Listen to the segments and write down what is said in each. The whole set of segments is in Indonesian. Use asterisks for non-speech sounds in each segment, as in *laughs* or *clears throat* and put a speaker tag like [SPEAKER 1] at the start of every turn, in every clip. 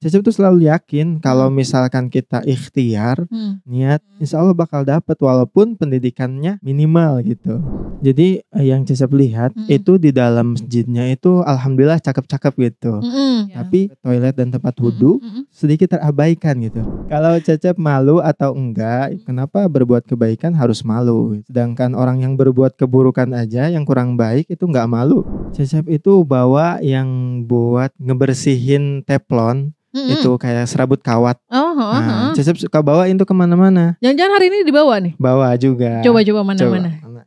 [SPEAKER 1] Cecep tuh selalu yakin kalau hmm. misalkan kita ikhtiar, hmm. niat, hmm. insya Allah bakal dapat walaupun pendidikannya minimal gitu. Jadi eh, yang Cecep lihat hmm. itu di dalam masjidnya itu alhamdulillah cakep-cakep gitu. Hmm. hmm. Ya. Tapi toilet dan tempat wudhu hmm. sedikit terabaikan gitu. Kalau Cecep malu atau enggak, kenapa berbuat kebaikan harus malu? Sedangkan orang yang berbuat keburukan aja, yang kurang baik itu enggak malu. Cecep itu bawa yang buat ngebersihin teflon Mm-hmm. Itu kayak serabut kawat.
[SPEAKER 2] Oh, oh, nah, oh.
[SPEAKER 1] Cecep suka bawain tuh kemana-mana.
[SPEAKER 2] Jangan-jangan hari ini dibawa nih?
[SPEAKER 1] Bawa juga. Coba-coba mana-mana. Coba.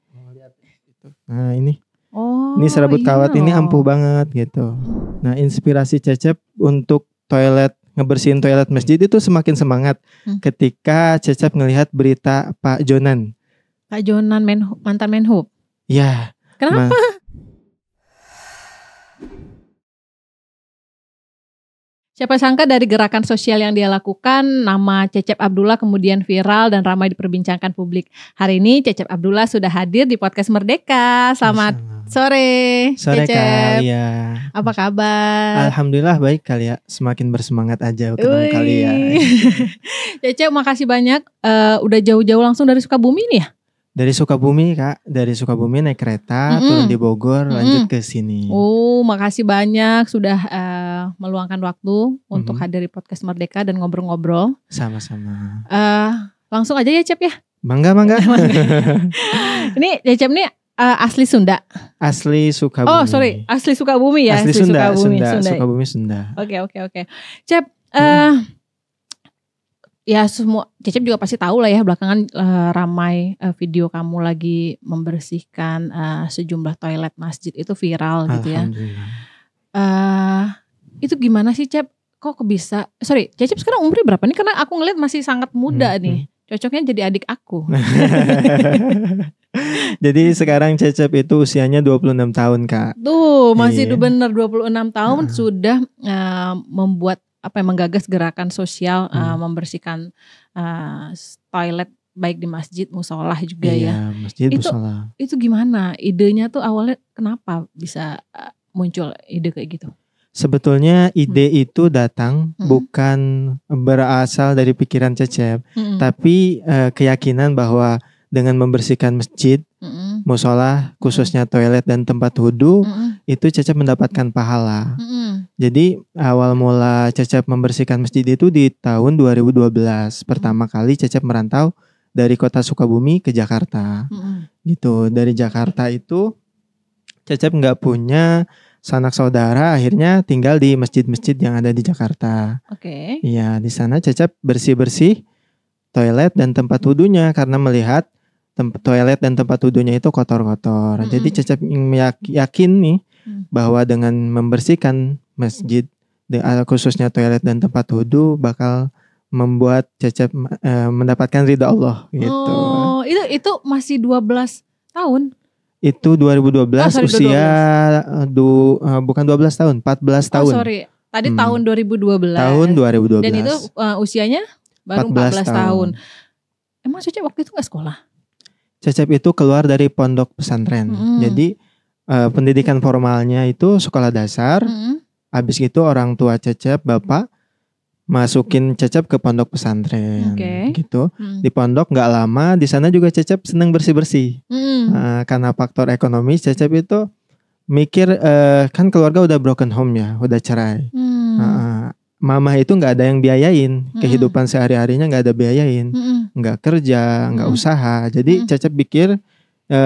[SPEAKER 1] Nah ini. Oh. Ini serabut iya kawat loh. ini ampuh banget gitu. Nah inspirasi Cecep untuk toilet ngebersihin toilet masjid itu semakin semangat hmm. ketika Cecep ngelihat berita Pak Jonan.
[SPEAKER 2] Pak Jonan Menhu, mantan Menhub. Ya. Kenapa? Ma Siapa sangka dari gerakan sosial yang dia lakukan, nama Cecep Abdullah kemudian viral dan ramai diperbincangkan publik. Hari ini Cecep Abdullah sudah hadir di podcast Merdeka. Selamat sore, sore Cecep. Kalia. Apa kabar?
[SPEAKER 1] Alhamdulillah baik kali ya. Semakin bersemangat aja ketemu ya.
[SPEAKER 2] *laughs* Cecep, makasih banyak. Uh, udah jauh-jauh langsung dari Sukabumi nih ya?
[SPEAKER 1] Dari Sukabumi kak, dari Sukabumi naik kereta, mm -hmm. turun di Bogor, mm -hmm. lanjut ke sini.
[SPEAKER 2] Oh, makasih banyak sudah uh, meluangkan waktu mm -hmm. untuk hadir di podcast Merdeka dan ngobrol-ngobrol.
[SPEAKER 1] Sama-sama.
[SPEAKER 2] Uh, langsung aja ya Cep ya.
[SPEAKER 1] Bangga, bangga. *laughs*
[SPEAKER 2] *laughs* ini ya Cep ini uh, asli Sunda.
[SPEAKER 1] Asli Sukabumi. Oh sorry,
[SPEAKER 2] asli Sukabumi ya. Asli, asli Sunda, Sukabumi, Sunda, Sukabumi Sunda. Oke oke oke. Cep, uh, hmm ya semua Cecep juga pasti tahu lah ya belakangan uh, ramai uh, video kamu lagi membersihkan uh, sejumlah toilet masjid itu viral gitu ya. Uh, itu gimana sih Cep? Kok bisa? Sorry, Cecep sekarang umurnya berapa nih? Karena aku ngeliat masih sangat muda hmm, nih. Hmm. Cocoknya jadi adik aku.
[SPEAKER 1] *laughs* jadi sekarang Cecep itu usianya 26 tahun, Kak. Tuh, masih iya. bener
[SPEAKER 2] 26 tahun uh. sudah uh, membuat apa yang menggagas gerakan sosial hmm. uh, membersihkan uh, toilet baik di masjid musola juga iya, ya. Masjid itu, musola. Itu gimana? Idenya tuh awalnya kenapa bisa eh, muncul ide kayak gitu?
[SPEAKER 1] Sebetulnya ide hmm. itu datang hmm. bukan berasal dari pikiran Cecep, hmm. tapi uh, keyakinan bahwa dengan membersihkan masjid musola khususnya toilet dan tempat wudhu mm-hmm. itu Cecep mendapatkan pahala. Mm-hmm. Jadi awal mula Cecep membersihkan masjid itu di tahun 2012 pertama kali Cecep merantau dari kota Sukabumi ke Jakarta. Mm-hmm. Gitu dari Jakarta itu Cecep nggak punya sanak saudara akhirnya tinggal di masjid-masjid yang ada di Jakarta. Oke. Okay. Iya di sana Cecep bersih bersih toilet dan tempat wudhunya karena melihat tempat toilet dan tempat wudhunya itu kotor-kotor. Mm -hmm. Jadi Cecep yakin nih mm. bahwa dengan membersihkan masjid eh, khususnya toilet dan tempat wudhu bakal membuat Cecep uh, mendapatkan ridha Allah gitu.
[SPEAKER 2] Oh, itu itu masih 12 tahun.
[SPEAKER 1] Itu 2012 oh, sorry, usia 12. Du, uh, bukan 12 tahun, 14 tahun. Oh,
[SPEAKER 2] sorry. Tadi hmm. tahun 2012. Tahun 2012. Dan itu uh, usianya baru 14, 14 tahun. tahun. Emang Cecep waktu itu gak sekolah?
[SPEAKER 1] Cecep itu keluar dari pondok pesantren. Mm. Jadi uh, pendidikan formalnya itu sekolah dasar. Mm. Habis itu orang tua Cecep, bapak masukin Cecep ke pondok pesantren okay. gitu. Hmm. Di pondok nggak lama, di sana juga Cecep seneng bersih-bersih.
[SPEAKER 2] Hmm. Uh,
[SPEAKER 1] karena faktor ekonomi Cecep itu mikir uh, kan keluarga udah broken home ya, udah cerai. Hmm. Uh, mama itu nggak ada yang biayain mm-hmm. kehidupan sehari harinya nggak ada biayain nggak mm-hmm. kerja nggak mm-hmm. usaha jadi mm-hmm. Cecep pikir e,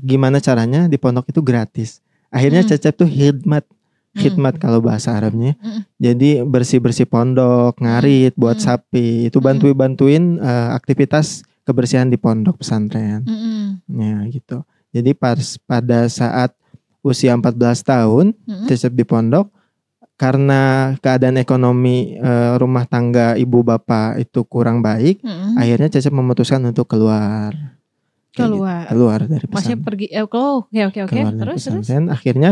[SPEAKER 1] gimana caranya di pondok itu gratis akhirnya mm-hmm. Cecep tuh hikmat khidmat mm. kalau bahasa Arabnya. Mm. Jadi bersih-bersih pondok, ngarit, mm. buat sapi, itu bantuin-bantuin uh, aktivitas kebersihan di pondok pesantren. Ya gitu. Jadi pas pada saat usia 14 tahun, cecep di pondok, karena keadaan ekonomi uh, rumah tangga ibu bapak itu kurang baik, hmm akhirnya Cecep memutuskan untuk keluar. keluar. Gitu, keluar dari pesantren. Masih
[SPEAKER 2] pergi eh, oh, oke oke oke. Terus pesantren. terus.
[SPEAKER 1] Akhirnya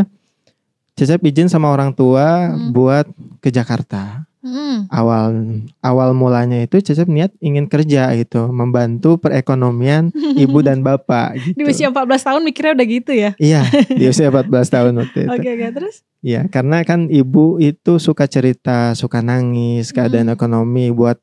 [SPEAKER 1] Cecep izin sama orang tua mm. buat ke Jakarta. Mm. Awal awal mulanya itu Cecep niat ingin kerja gitu, membantu perekonomian *laughs* ibu dan bapak gitu. Di
[SPEAKER 2] usia 14 tahun mikirnya udah gitu ya? Iya,
[SPEAKER 1] *laughs* di usia 14 tahun waktu itu. Oke, okay, okay, terus? Iya, karena kan ibu itu suka cerita, suka nangis keadaan mm. ekonomi buat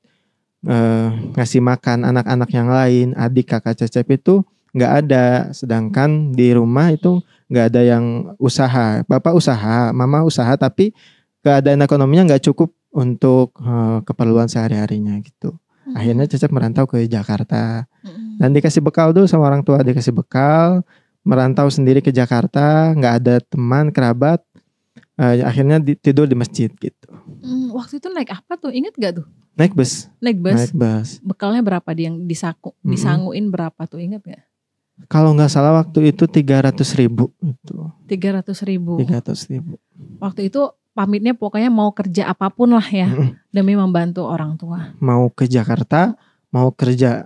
[SPEAKER 1] uh, ngasih makan anak-anak yang lain, adik kakak Cecep itu nggak ada, sedangkan di rumah itu nggak ada yang usaha. Bapak usaha, mama usaha, tapi keadaan ekonominya nggak cukup untuk uh, keperluan sehari-harinya gitu. Hmm. Akhirnya Cecep merantau ke Jakarta. Hmm. Dan dikasih bekal tuh sama orang tua, dikasih bekal, merantau sendiri ke Jakarta, nggak ada teman, kerabat. Uh, akhirnya di, tidur di masjid gitu.
[SPEAKER 2] Hmm, waktu itu naik apa tuh? Ingat gak tuh? Naik bus. Naik bus. Naik bus. Bekalnya berapa di yang disaku, -hmm. disanguin berapa tuh? Ingat gak?
[SPEAKER 1] Kalau nggak salah waktu itu tiga ratus ribu itu.
[SPEAKER 2] Tiga ratus ribu. Tiga ratus ribu. Waktu itu pamitnya pokoknya mau kerja apapun lah ya demi membantu orang tua.
[SPEAKER 1] Mau ke Jakarta, mau kerja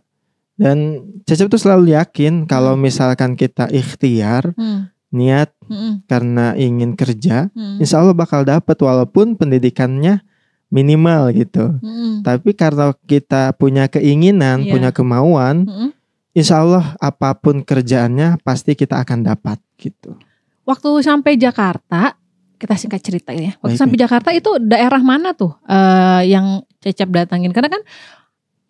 [SPEAKER 1] dan Cecep tuh selalu yakin kalau mm. misalkan kita ikhtiar hmm. niat hmm. karena ingin kerja, hmm. insya Allah bakal dapat walaupun pendidikannya minimal gitu.
[SPEAKER 2] Hmm. Tapi
[SPEAKER 1] karena kita punya keinginan, yeah. punya kemauan, hmm. insya Allah apapun kerjaannya pasti kita akan dapat gitu.
[SPEAKER 2] Waktu sampai Jakarta, kita singkat cerita ya. Waktu sampai Jakarta itu daerah mana tuh uh, yang Cecep datangin? Karena kan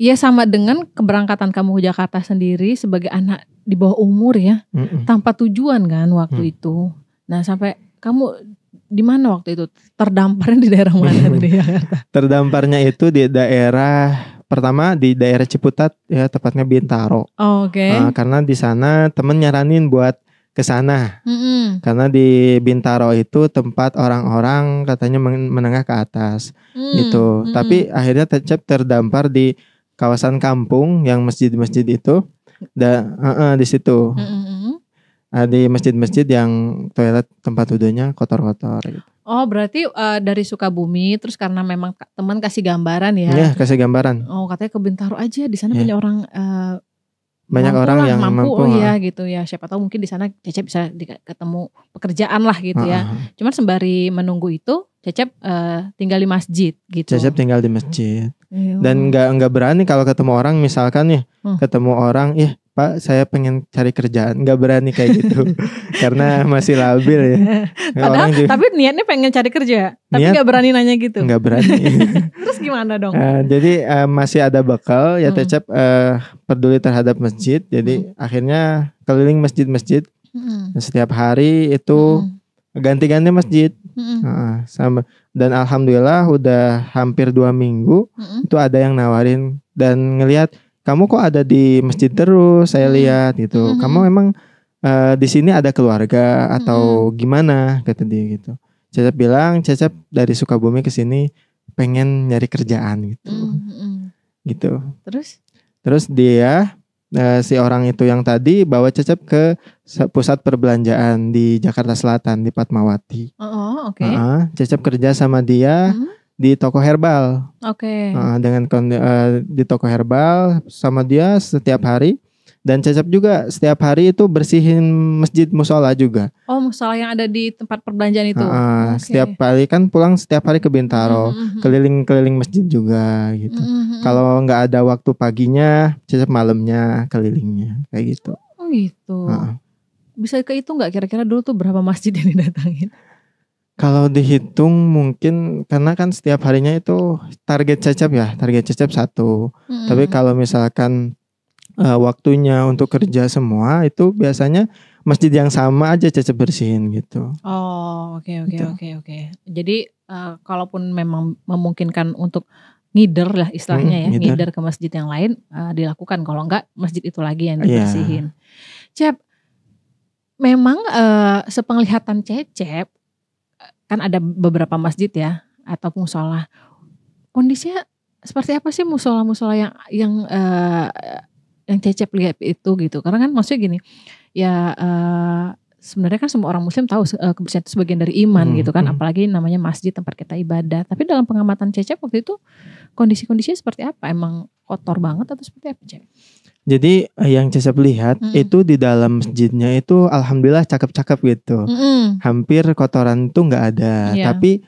[SPEAKER 2] ya sama dengan keberangkatan kamu ke Jakarta sendiri sebagai anak di bawah umur ya, mm -mm. tanpa tujuan kan waktu mm. itu. Nah sampai kamu di mana waktu itu terdamparnya di daerah mana tuh di *laughs* Jakarta?
[SPEAKER 1] Terdamparnya itu di daerah pertama di daerah Ciputat ya tepatnya Bintaro.
[SPEAKER 2] Oh, Oke. Okay. Uh,
[SPEAKER 1] karena di sana temen nyaranin buat ke sana mm -hmm. karena di Bintaro itu tempat orang-orang katanya menengah ke atas mm, gitu mm -hmm. tapi akhirnya Tecep terdampar di kawasan kampung yang masjid-masjid itu da uh -uh, di situ mm -hmm. uh di masjid-masjid yang toilet tempat wudhunya kotor-kotor gitu.
[SPEAKER 2] Oh berarti uh, dari Sukabumi terus karena memang teman kasih gambaran ya? Iya
[SPEAKER 1] kasih gambaran.
[SPEAKER 2] Oh katanya ke Bintaro aja di sana yeah. banyak orang uh,
[SPEAKER 1] banyak orang yang mampu, mampu oh ya gitu
[SPEAKER 2] ya siapa tahu mungkin di sana Cecep bisa ketemu pekerjaan lah gitu uh -huh. ya cuman sembari menunggu itu Cecep uh, tinggal di masjid gitu Cecep
[SPEAKER 1] tinggal di masjid -huh. Iya. dan nggak nggak berani kalau ketemu orang misalkan ya uh. ketemu orang ya Pak saya pengen cari kerjaan nggak berani kayak gitu *laughs* karena masih labil
[SPEAKER 2] ya *laughs* padahal juga, tapi niatnya pengen cari kerja tapi gak berani nanya gitu nggak berani *laughs* terus gimana dong uh,
[SPEAKER 1] jadi uh, masih ada bekal ya hmm. Tecep uh, peduli terhadap masjid jadi hmm. akhirnya keliling masjid-masjid hmm. setiap hari itu hmm ganti-ganti masjid hmm Uh, sama dan alhamdulillah udah hampir dua minggu hmm itu ada yang nawarin dan ngelihat kamu kok ada di masjid terus saya mm-hmm. lihat gitu hmm kamu emang uh, eh, di sini ada keluarga atau hmm gimana kata dia gitu Cecep bilang Cecep dari Sukabumi ke sini pengen nyari kerjaan gitu hmm gitu terus terus dia uh, si orang itu yang tadi bawa Cecep ke pusat perbelanjaan di Jakarta Selatan di Patmawati
[SPEAKER 2] oh, oh, oke okay. uh,
[SPEAKER 1] Cecep kerja sama dia hmm di toko herbal.
[SPEAKER 2] Oke. Okay. Uh,
[SPEAKER 1] dengan uh, di toko herbal sama dia setiap hari dan Cecep juga setiap hari itu bersihin masjid musola juga.
[SPEAKER 2] Oh, musola yang ada di tempat perbelanjaan itu. Uh, ah,
[SPEAKER 1] ah, okay. Setiap hari kan pulang setiap hari ke Bintaro, mm-hmm, mm-hmm. keliling-keliling masjid juga gitu. Mm -hmm. Kalau nggak ada waktu paginya, Cecep malamnya kelilingnya kayak gitu.
[SPEAKER 2] Oh gitu. Uh. Bisa ke itu nggak kira-kira dulu tuh berapa masjid yang *laughs* didatangin?
[SPEAKER 1] Kalau dihitung mungkin karena kan setiap harinya itu target cecep ya, target cecep satu. Hmm. Tapi kalau misalkan uh, waktunya untuk kerja semua itu biasanya masjid yang sama aja cecep bersihin gitu.
[SPEAKER 2] Oh, oke oke gitu. oke oke. Jadi uh, kalaupun memang memungkinkan untuk ngider lah istilahnya hmm, ya, ngider. ngider ke masjid yang lain uh, dilakukan kalau enggak masjid itu lagi yang iya. dibersihin. Yeah. Cep, memang uh, sepenglihatan Cecep kan ada beberapa masjid ya atau musola. Kondisinya seperti apa sih musola-musola yang yang uh, yang cecep lihat itu gitu? Karena kan maksudnya gini, ya uh, sebenarnya kan semua orang muslim tahu uh, kebersihan itu sebagian dari iman hmm, gitu kan, hmm. apalagi namanya masjid tempat kita ibadah. Tapi dalam pengamatan cecep waktu itu kondisi-kondisinya seperti apa? Emang kotor banget atau seperti apa, cecep
[SPEAKER 1] jadi eh, yang Cecep lihat mm itu di dalam masjidnya itu alhamdulillah cakep-cakep gitu. Mm Hampir kotoran tuh nggak ada. Yeah. Tapi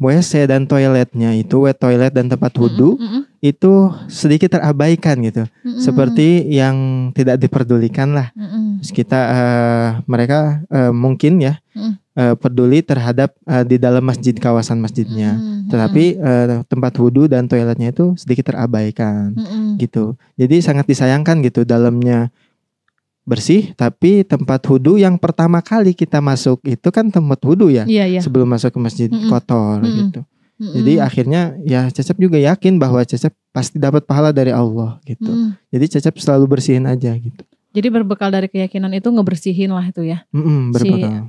[SPEAKER 1] WC dan toiletnya itu wet toilet dan tempat wudhu mm -mm. itu sedikit terabaikan gitu mm -mm. seperti yang tidak diperdulikan lah mm -mm. Terus kita uh, eh, mereka uh, mungkin ya -mm uh, peduli terhadap uh, di dalam masjid kawasan masjidnya. Hmm, hmm. Tetapi uh, tempat wudhu dan toiletnya itu sedikit terabaikan hmm, hmm, gitu. Jadi sangat disayangkan gitu dalamnya bersih tapi tempat wudhu yang pertama kali kita masuk itu kan tempat wudhu ya yeah, yeah. sebelum masuk ke masjid mm kotor mm gitu mm -hmm. jadi akhirnya ya Cecep juga yakin bahwa Cecep pasti dapat pahala dari Allah gitu mm. jadi Cecep selalu bersihin aja gitu
[SPEAKER 2] jadi berbekal dari keyakinan itu ngebersihin lah itu ya. mm -hmm, Si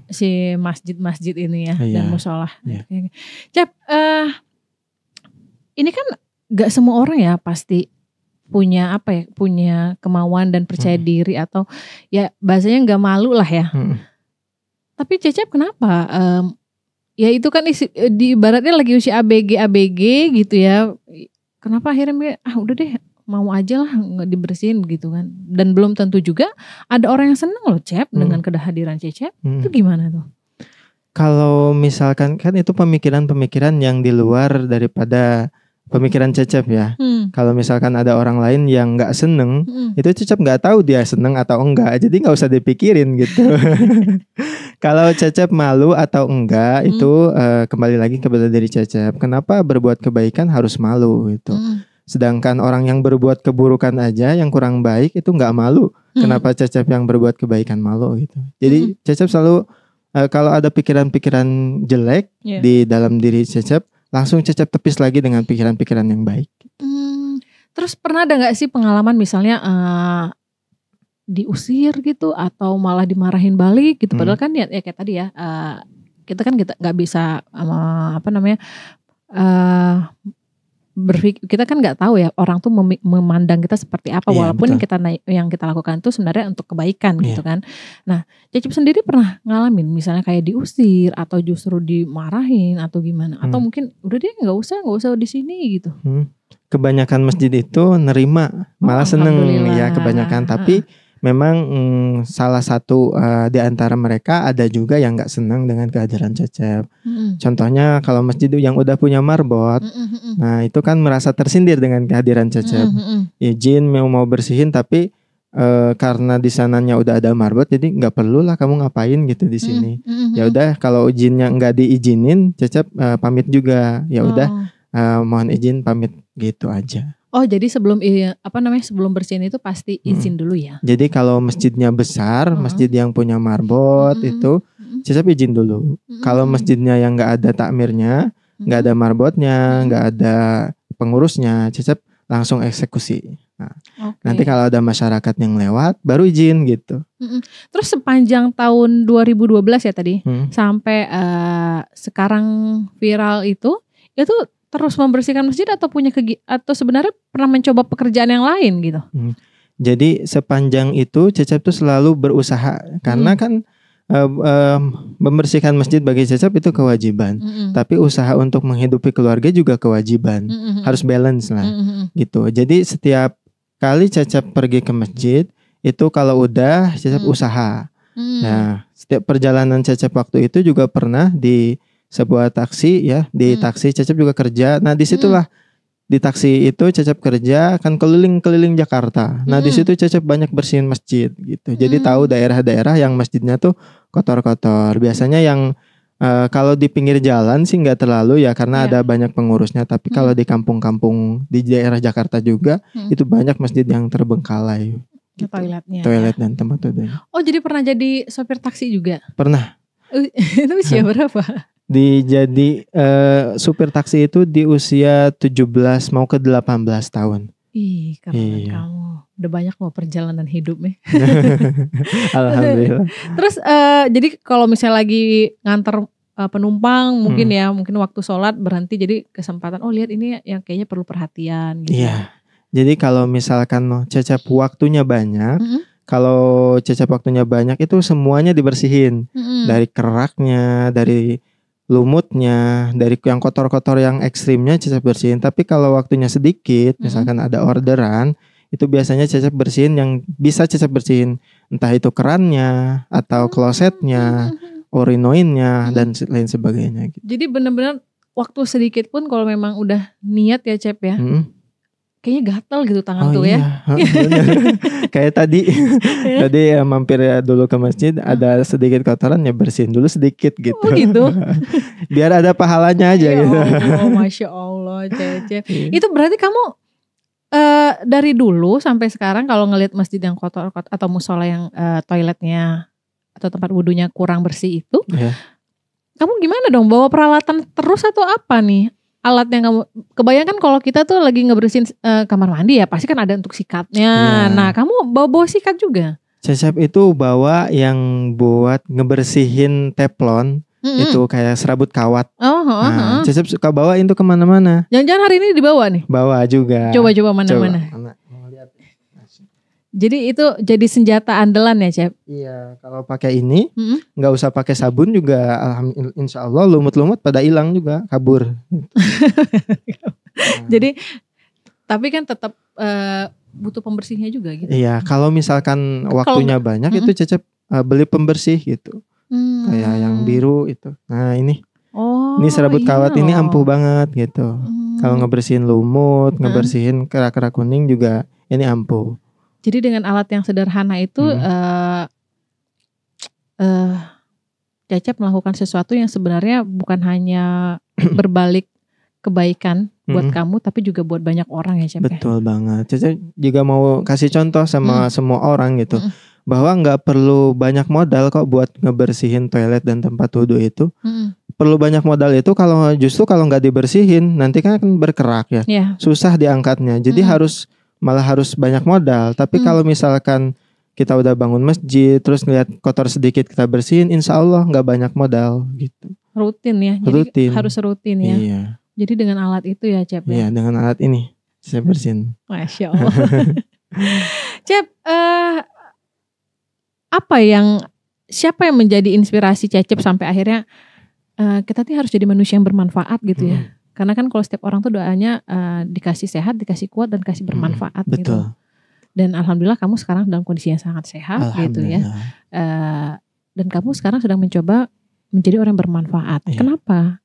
[SPEAKER 2] si masjid-masjid ini ya yeah. dan musola. Yeah. Iya. Cep, uh, ini kan gak semua orang ya pasti punya apa ya punya kemauan dan percaya mm. diri atau ya bahasanya nggak malu lah ya. Mm. Tapi Cecep kenapa? Um, ya itu kan isi, di baratnya lagi usia ABG ABG gitu ya. Kenapa akhirnya ah udah deh mau aja lah dibersihin gitu kan dan belum tentu juga ada orang yang seneng loh cep hmm. dengan kehadiran cecep hmm. itu gimana tuh
[SPEAKER 1] kalau misalkan kan itu pemikiran-pemikiran yang di luar daripada pemikiran cecep ya hmm. kalau misalkan ada orang lain yang nggak seneng hmm. itu cecep nggak tahu dia seneng atau enggak jadi nggak usah dipikirin gitu *laughs* kalau cecep malu atau enggak hmm. itu uh, kembali lagi kepada diri cecep kenapa berbuat kebaikan harus malu gitu hmm Sedangkan orang yang berbuat keburukan aja yang kurang baik itu nggak malu. Hmm. Kenapa Cecep yang berbuat kebaikan malu gitu. Jadi hmm. Cecep selalu uh, kalau ada pikiran-pikiran jelek yeah. di dalam diri Cecep, langsung Cecep tepis lagi dengan pikiran-pikiran yang baik.
[SPEAKER 2] Hmm. Terus pernah ada nggak sih pengalaman misalnya uh, diusir gitu atau malah dimarahin balik gitu? Padahal hmm. kan ya, ya kayak tadi ya uh, kita kan kita nggak bisa uh, apa namanya uh, berpikir kita kan nggak tahu ya orang tuh memandang kita seperti apa yeah, walaupun betul. kita naik, yang kita lakukan itu sebenarnya untuk kebaikan yeah. gitu kan. Nah, Cecep sendiri pernah ngalamin misalnya kayak diusir atau justru dimarahin atau gimana hmm. atau mungkin udah dia nggak usah nggak usah di sini gitu. Hmm.
[SPEAKER 1] Kebanyakan masjid itu nerima, malah seneng ya kebanyakan tapi memang mm, salah satu uh, di antara mereka ada juga yang nggak senang dengan kehadiran cecep. Mm-hmm. Contohnya kalau masjid yang udah punya marbot, mm-hmm. nah itu kan merasa tersindir dengan kehadiran cecep. Mm-hmm. Izin mau mau bersihin tapi uh, karena di sananya udah ada marbot, jadi nggak perlu lah kamu ngapain gitu di sini. Mm-hmm. Ya udah kalau izinnya nggak diizinin, cecep uh, pamit juga. Ya oh. udah oh. uh, mohon izin pamit gitu aja.
[SPEAKER 2] Oh, jadi sebelum apa namanya sebelum bersihin itu pasti hmm. izin hmm. dulu ya.
[SPEAKER 1] Jadi kalau hmm. masjidnya besar, hmm. masjid yang punya marbot hmm. itu cecep hmm. izin dulu. Hmm. Kalau masjidnya yang nggak ada takmirnya, nggak hmm. ada marbotnya, nggak ada pengurusnya, cecep langsung eksekusi. Nah, okay. Nanti kalau ada masyarakat yang lewat, baru izin gitu.
[SPEAKER 2] Hmm. Terus sepanjang tahun 2012 ya tadi, hmm. sampai uh, sekarang viral itu, itu terus membersihkan masjid atau punya kegi atau sebenarnya pernah mencoba pekerjaan yang lain gitu? Hmm.
[SPEAKER 1] Jadi sepanjang itu Cecep tuh selalu berusaha karena hmm. kan uh, uh, membersihkan masjid bagi Cecep itu kewajiban. Hmm. Tapi usaha untuk menghidupi keluarga juga kewajiban. Hmm. Harus balance lah. Hmm. Gitu. Jadi setiap kali Cecep pergi ke masjid itu kalau udah Cecep hmm. usaha. Hmm. Nah, setiap perjalanan Cecep waktu itu juga pernah di sebuah taksi ya di hmm. taksi Cecep juga kerja nah disitulah hmm. di taksi itu Cecep kerja kan keliling keliling Jakarta nah hmm. di Cecep banyak bersihin masjid gitu jadi hmm. tahu daerah-daerah yang masjidnya tuh kotor-kotor biasanya yang uh, kalau di pinggir jalan sih nggak terlalu ya karena yeah. ada banyak pengurusnya tapi hmm. kalau di kampung-kampung di daerah Jakarta juga hmm. itu banyak masjid yang terbengkalai
[SPEAKER 2] gitu. toiletnya toilet
[SPEAKER 1] ya. dan tempat udara
[SPEAKER 2] oh jadi pernah jadi sopir taksi juga pernah *laughs* itu usia *laughs* berapa
[SPEAKER 1] jadi uh, eh, supir taksi itu di usia 17 mau ke 18 tahun.
[SPEAKER 2] Ih, kapan iya. kamu udah banyak mau perjalanan hidup nih. *laughs* Alhamdulillah. *laughs* Terus uh, jadi kalau misalnya lagi ngantar uh, eh, penumpang mungkin hmm. ya mungkin waktu sholat berhenti jadi kesempatan oh lihat ini yang kayaknya perlu perhatian gitu. Iya.
[SPEAKER 1] Jadi kalau misalkan cecep waktunya banyak, mm -hmm. kalau cecep waktunya banyak itu semuanya dibersihin mm -hmm. dari keraknya, dari lumutnya dari yang kotor-kotor yang ekstrimnya Cecep bersihin tapi kalau waktunya sedikit hmm. misalkan ada orderan itu biasanya Cecep bersihin yang bisa Cecep bersihin entah itu kerannya atau mm-hmm. klosetnya mm-hmm. orinoinnya hmm. dan lain sebagainya gitu.
[SPEAKER 2] jadi benar-benar waktu sedikit pun kalau memang udah niat ya Cep ya hmm kayaknya gatel gitu tangan oh, tuh ya. iya. ya.
[SPEAKER 1] *laughs* kayak tadi iya. tadi ya, mampir ya dulu ke masjid ada sedikit kotoran ya bersihin dulu sedikit gitu. Oh, gitu. *laughs* Biar ada pahalanya aja ya gitu. Allah, *laughs*
[SPEAKER 2] Masya Allah, Cece. Iya. Itu berarti kamu Uh, dari dulu sampai sekarang kalau ngelihat masjid yang kotor, kotor atau musola yang uh, toiletnya atau tempat wudhunya kurang bersih itu, yeah. kamu gimana dong bawa peralatan terus atau apa nih? alat yang kamu kebayangkan kalau kita tuh lagi ngebersihin uh, kamar mandi ya pasti kan ada untuk sikatnya. Ya. Nah, kamu bawa bawa sikat juga?
[SPEAKER 1] Cecep itu bawa yang buat ngebersihin teflon. Mm-hmm. Itu kayak serabut kawat.
[SPEAKER 2] Oh, oh, nah, oh.
[SPEAKER 1] Cecep suka bawa itu kemana-mana.
[SPEAKER 2] Jangan-jangan hari ini dibawa nih?
[SPEAKER 1] Bawa juga. Coba-coba mana-mana. coba coba
[SPEAKER 2] mana mana jadi itu jadi senjata andalan ya, Cep?
[SPEAKER 1] Iya, kalau pakai ini nggak mm -hmm. usah pakai sabun juga alhamdulillah insya Allah lumut-lumut pada hilang juga, kabur. nah.
[SPEAKER 2] *laughs* Jadi tapi kan tetap uh, eh, butuh pembersihnya juga gitu. Iya,
[SPEAKER 1] kalau misalkan waktunya kalo, banyak mm -hmm. itu Cecep uh, eh, beli pembersih gitu. Hmm. Kayak yang biru itu. Nah, ini. Oh. Ini serabut iya kawat loh. ini ampuh banget gitu. Hmm. Kalau ngebersihin lumut, ngebersihin kerak-kerak kuning juga ini ampuh.
[SPEAKER 2] Jadi dengan alat yang sederhana itu hmm. uh, uh, melakukan sesuatu yang sebenarnya bukan hanya *clears throat* berbalik kebaikan buat hmm. kamu tapi juga buat banyak orang ya Cecep. Ya?
[SPEAKER 1] Betul banget. Cecep juga mau kasih contoh sama hmm. semua orang gitu. Hmm. Bahwa nggak perlu banyak modal kok buat ngebersihin toilet dan tempat wudhu itu. Hmm perlu banyak modal itu kalau justru kalau nggak dibersihin nanti kan berkerak ya yeah. susah diangkatnya jadi -hmm. harus malah harus banyak modal. Tapi hmm. kalau misalkan kita udah bangun masjid, terus ngeliat kotor sedikit kita bersihin, insya Allah nggak banyak modal gitu.
[SPEAKER 2] Rutin ya, jadi rutin. harus rutin ya. Iya. Jadi dengan alat itu ya Cep ya? Iya
[SPEAKER 1] dengan alat ini, saya bersihin.
[SPEAKER 2] Masya Allah. *laughs* Cep, uh, apa yang, siapa yang menjadi inspirasi Cecep sampai akhirnya uh, kita tuh harus jadi manusia yang bermanfaat gitu ya? Hmm. Karena kan kalau setiap orang tuh doanya uh, dikasih sehat, dikasih kuat dan kasih hmm, bermanfaat hmm, betul. gitu. Dan alhamdulillah kamu sekarang dalam kondisi yang sangat sehat gitu ya. Uh, dan kamu sekarang sedang mencoba menjadi orang bermanfaat. Iya. Kenapa?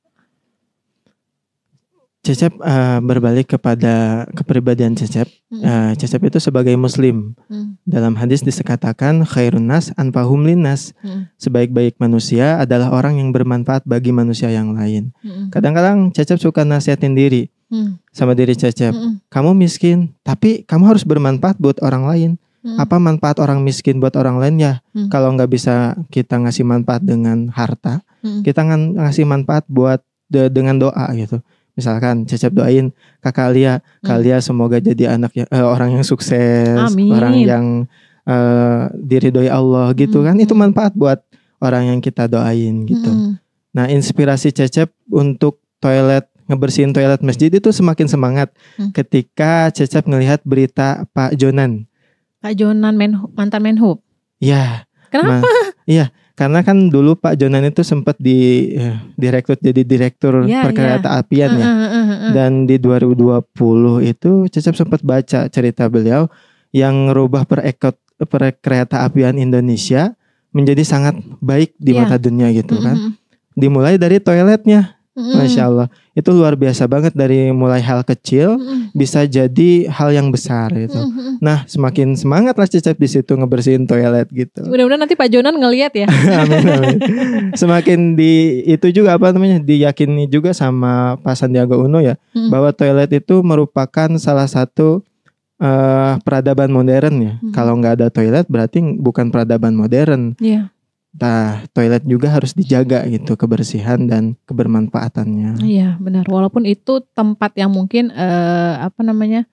[SPEAKER 1] Cecep uh, berbalik kepada kepribadian Cecep. Hmm. Uh, Cecep itu sebagai muslim. Hmm. Dalam hadis disekatakan khairun nas anfahum linnas. Hmm. Sebaik-baik manusia adalah orang yang bermanfaat bagi manusia yang lain. Hmm. Kadang-kadang Cecep suka nasihatin diri hmm. sama diri Cecep. Hmm. Kamu miskin, tapi kamu harus bermanfaat buat orang lain. Hmm. Apa manfaat orang miskin buat orang lain ya? Hmm. Kalau nggak bisa kita ngasih manfaat dengan harta, hmm. kita ngasih manfaat buat dengan doa gitu misalkan cecep doain kakak Alia kak hmm. Alia semoga jadi anak yang, eh, orang yang sukses Amin. orang yang eh, diridhoi Allah gitu hmm. kan itu hmm. manfaat buat orang yang kita doain gitu hmm. nah inspirasi cecep untuk toilet ngebersihin toilet masjid itu semakin semangat hmm. ketika Cecep ngelihat berita Pak Jonan.
[SPEAKER 2] Pak Jonan men mantan Menhub. ya Kenapa?
[SPEAKER 1] Iya, karena kan dulu Pak Jonan itu sempat di eh, direktur jadi direktur yeah, iya. perkereta yeah. apian ya. Uh, uh, uh, uh. Dan di 2020 itu Cecep sempat baca cerita beliau yang merubah perekot perkereta apian Indonesia menjadi sangat baik di yeah. mata dunia gitu kan. Mm -hmm. Dimulai dari toiletnya. Mm. Masya Allah, itu luar biasa banget dari mulai hal kecil bisa jadi hal yang besar gitu. Nah, semakin semangat lah Cecep di situ ngebersihin toilet gitu.
[SPEAKER 2] Mudah-mudahan nanti Pak Jonan ngeliat ya. *laughs* amin, amin.
[SPEAKER 1] Semakin di itu juga apa namanya diyakini juga sama Pak Sandiaga Uno ya mm. bahwa toilet itu merupakan salah satu uh, peradaban modern ya. Hmm. Kalau nggak ada toilet berarti bukan peradaban modern. Yeah. Nah, toilet juga harus dijaga gitu kebersihan dan kebermanfaatannya.
[SPEAKER 2] Iya, benar. Walaupun itu tempat yang mungkin eh, apa namanya?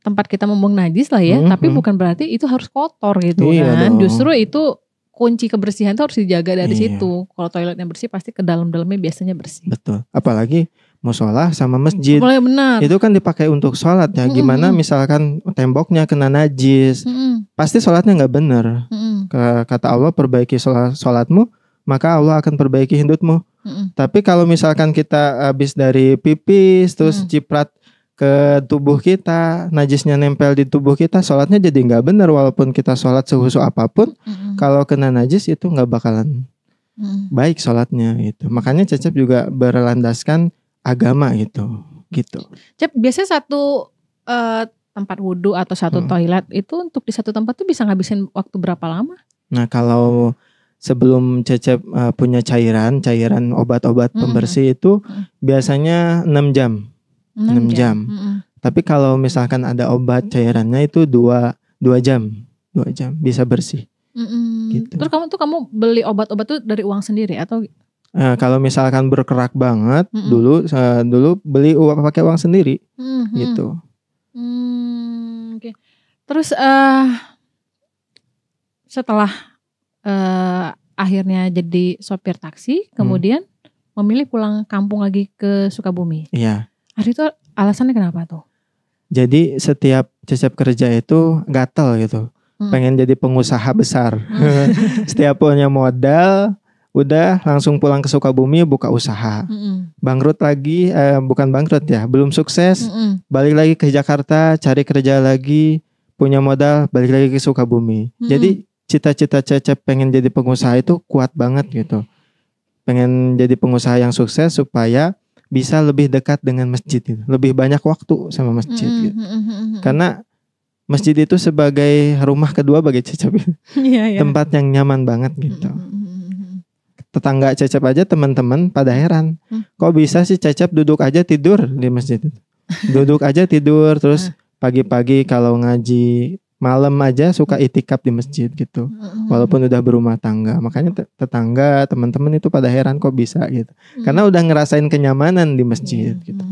[SPEAKER 2] tempat kita membuang najis lah ya, hmm, tapi hmm. bukan berarti itu harus kotor gitu iya kan. Dong. Justru itu kunci kebersihan itu harus dijaga dari iya. situ. Kalau toiletnya bersih pasti ke dalam-dalamnya biasanya bersih.
[SPEAKER 1] Betul. Apalagi musola sama masjid. Boleh benar. Itu kan dipakai untuk sholat ya. Hmm, Gimana mm -hmm. misalkan temboknya kena najis, mm -hmm. pasti sholatnya nggak benar. Mm -hmm kata Allah perbaiki sholatmu maka Allah akan perbaiki hidupmu mm tapi kalau misalkan kita habis dari pipis terus mm. ciprat ke tubuh kita najisnya nempel di tubuh kita sholatnya jadi nggak benar walaupun kita sholat sehusu apapun mm-hmm. kalau kena najis itu nggak bakalan mm. baik sholatnya gitu makanya cecep juga berlandaskan agama itu, gitu
[SPEAKER 2] cep biasanya satu uh, tempat wudhu atau satu hmm. toilet itu untuk di satu tempat tuh bisa ngabisin waktu berapa lama?
[SPEAKER 1] Nah kalau sebelum Cecep uh, punya cairan, cairan obat-obat hmm. pembersih itu hmm. biasanya 6 jam. 6, 6 jam. jam. Hmm. Tapi kalau misalkan ada obat cairannya itu dua 2 jam. dua jam bisa bersih.
[SPEAKER 2] Hmm. Gitu. Terus kamu tuh kamu beli obat-obat tuh dari uang sendiri atau
[SPEAKER 1] Uh, kalau misalkan berkerak banget mm dulu uh, dulu beli uang pakai uang sendiri
[SPEAKER 2] -hmm. hmm. gitu. Hmm, oke. Okay. Terus uh, setelah uh, akhirnya jadi sopir taksi, hmm. kemudian hmm. memilih pulang kampung lagi ke Sukabumi. Iya. Hari itu alasannya kenapa tuh?
[SPEAKER 1] Jadi setiap setiap kerja itu gatel gitu. Hmm. Pengen jadi pengusaha besar. Hmm. *laughs* setiap punya modal, udah langsung pulang ke Sukabumi buka usaha mm bangkrut lagi eh, bukan bangkrut ya belum sukses mm balik lagi ke Jakarta cari kerja lagi punya modal balik lagi ke Sukabumi mm jadi cita-cita Cecep pengen jadi pengusaha itu kuat banget gitu pengen jadi pengusaha yang sukses supaya bisa lebih dekat dengan masjid itu lebih banyak waktu sama masjid mm gitu. karena masjid itu sebagai rumah kedua bagi Cecep gitu. *laughs*
[SPEAKER 2] yeah, yeah. tempat
[SPEAKER 1] yang nyaman banget gitu mm tetangga Cecep aja teman-teman pada heran. Hmm. Kok bisa sih Cecep duduk aja tidur di masjid? *laughs* duduk aja tidur terus hmm. pagi-pagi kalau ngaji malam aja suka hmm. itikaf di masjid gitu. Hmm. Walaupun udah berumah tangga. Makanya tetangga, teman-teman itu pada heran kok bisa gitu. Karena udah ngerasain kenyamanan di masjid gitu.